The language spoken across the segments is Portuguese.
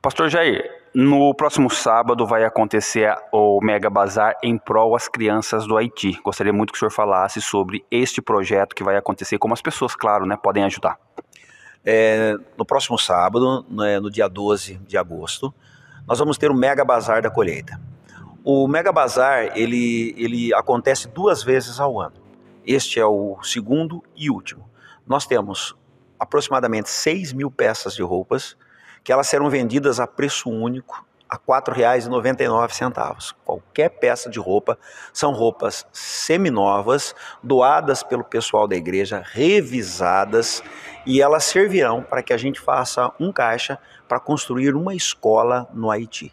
Pastor Jair, no próximo sábado vai acontecer o Mega Bazar em prol às crianças do Haiti. Gostaria muito que o senhor falasse sobre este projeto que vai acontecer, como as pessoas, claro, né, podem ajudar. É, no próximo sábado, né, no dia 12 de agosto, nós vamos ter o Mega Bazar da Colheita. O Mega Bazar, ele, ele acontece duas vezes ao ano. Este é o segundo e último. Nós temos aproximadamente 6 mil peças de roupas, que elas serão vendidas a preço único a R$ 4,99. Qualquer peça de roupa são roupas seminovas, doadas pelo pessoal da igreja, revisadas, e elas servirão para que a gente faça um caixa para construir uma escola no Haiti.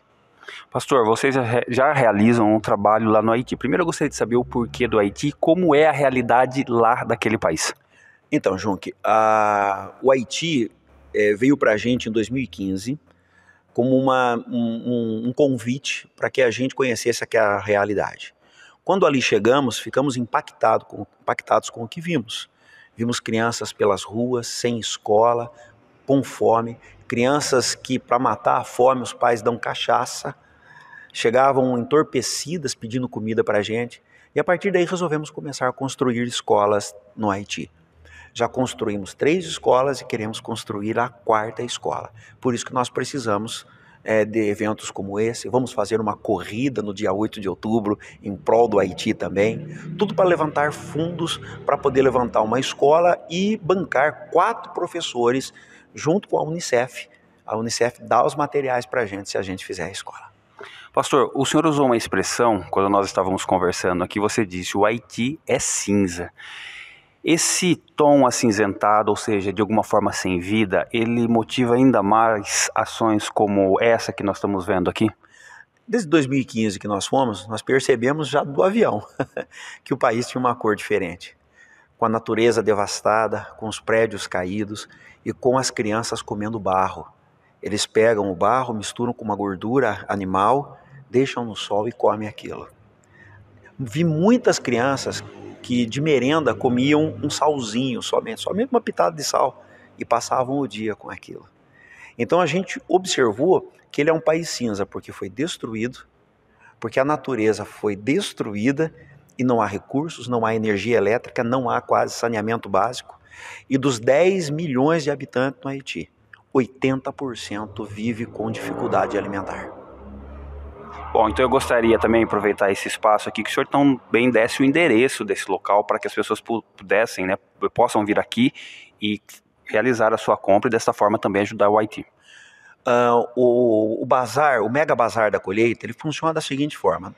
Pastor, vocês já realizam um trabalho lá no Haiti. Primeiro eu gostaria de saber o porquê do Haiti, como é a realidade lá daquele país. Então, Junque, o Haiti é, veio para a gente em 2015 como uma, um, um convite para que a gente conhecesse aquela realidade. Quando ali chegamos, ficamos impactado com, impactados com o que vimos. Vimos crianças pelas ruas, sem escola, com fome, crianças que, para matar a fome, os pais dão cachaça, chegavam entorpecidas pedindo comida para a gente. E a partir daí resolvemos começar a construir escolas no Haiti. Já construímos três escolas e queremos construir a quarta escola. Por isso que nós precisamos é, de eventos como esse. Vamos fazer uma corrida no dia 8 de outubro em prol do Haiti também. Tudo para levantar fundos para poder levantar uma escola e bancar quatro professores junto com a Unicef. A Unicef dá os materiais para a gente se a gente fizer a escola. Pastor, o senhor usou uma expressão quando nós estávamos conversando aqui. Você disse: o Haiti é cinza. Esse tom acinzentado, ou seja, de alguma forma sem vida, ele motiva ainda mais ações como essa que nós estamos vendo aqui? Desde 2015 que nós fomos, nós percebemos já do avião que o país tinha uma cor diferente. Com a natureza devastada, com os prédios caídos e com as crianças comendo barro. Eles pegam o barro, misturam com uma gordura animal, deixam no sol e comem aquilo. Vi muitas crianças que de merenda comiam um salzinho somente, somente uma pitada de sal, e passavam o dia com aquilo. Então a gente observou que ele é um país cinza, porque foi destruído, porque a natureza foi destruída e não há recursos, não há energia elétrica, não há quase saneamento básico. E dos 10 milhões de habitantes no Haiti, 80% vive com dificuldade alimentar. Bom, então eu gostaria também de aproveitar esse espaço aqui que o senhor tão bem desse o endereço desse local para que as pessoas pudessem, né, possam vir aqui e realizar a sua compra e dessa forma também ajudar o Haiti. Uh, o, o bazar, o mega bazar da colheita, ele funciona da seguinte forma.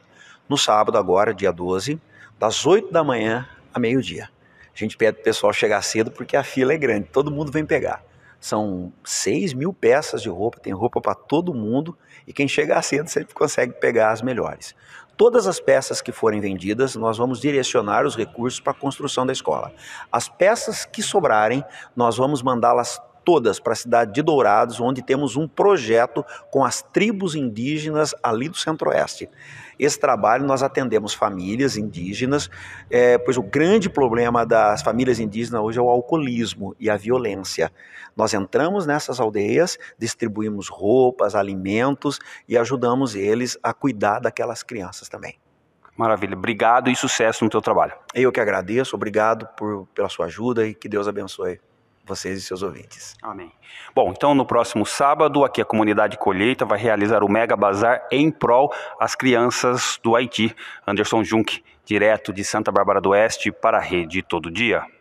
No sábado agora, dia 12, das 8 da manhã a meio-dia. A gente pede para o pessoal chegar cedo porque a fila é grande, todo mundo vem pegar. São 6 mil peças de roupa, tem roupa para todo mundo e quem chegar cedo sempre consegue pegar as melhores. Todas as peças que forem vendidas, nós vamos direcionar os recursos para a construção da escola. As peças que sobrarem, nós vamos mandá-las todas para a cidade de Dourados, onde temos um projeto com as tribos indígenas ali do Centro-Oeste. Esse trabalho nós atendemos famílias indígenas, é, pois o grande problema das famílias indígenas hoje é o alcoolismo e a violência. Nós entramos nessas aldeias, distribuímos roupas, alimentos e ajudamos eles a cuidar daquelas crianças também. Maravilha, obrigado e sucesso no teu trabalho. Eu que agradeço, obrigado por, pela sua ajuda e que Deus abençoe vocês e seus ouvintes. Amém. Bom, então no próximo sábado, aqui a comunidade Colheita vai realizar o Mega Bazar em prol às crianças do Haiti. Anderson Junk, direto de Santa Bárbara do Oeste, para a Rede Todo Dia.